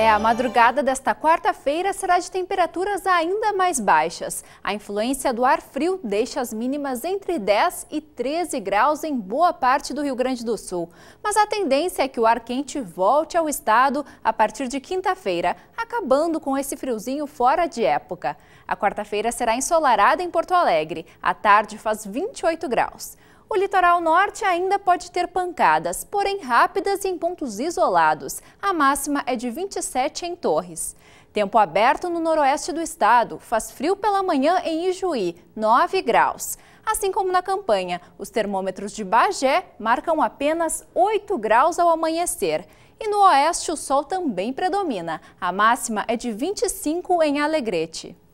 É, a madrugada desta quarta-feira será de temperaturas ainda mais baixas. A influência do ar frio deixa as mínimas entre 10 e 13 graus em boa parte do Rio Grande do Sul. Mas a tendência é que o ar quente volte ao estado a partir de quinta-feira, acabando com esse friozinho fora de época. A quarta-feira será ensolarada em Porto Alegre. À tarde faz 28 graus. O litoral norte ainda pode ter pancadas, porém rápidas e em pontos isolados. A máxima é de 27 em Torres. Tempo aberto no noroeste do estado. Faz frio pela manhã em Ijuí, 9 graus. Assim como na campanha, os termômetros de Bagé marcam apenas 8 graus ao amanhecer. E no oeste o sol também predomina. A máxima é de 25 em Alegrete.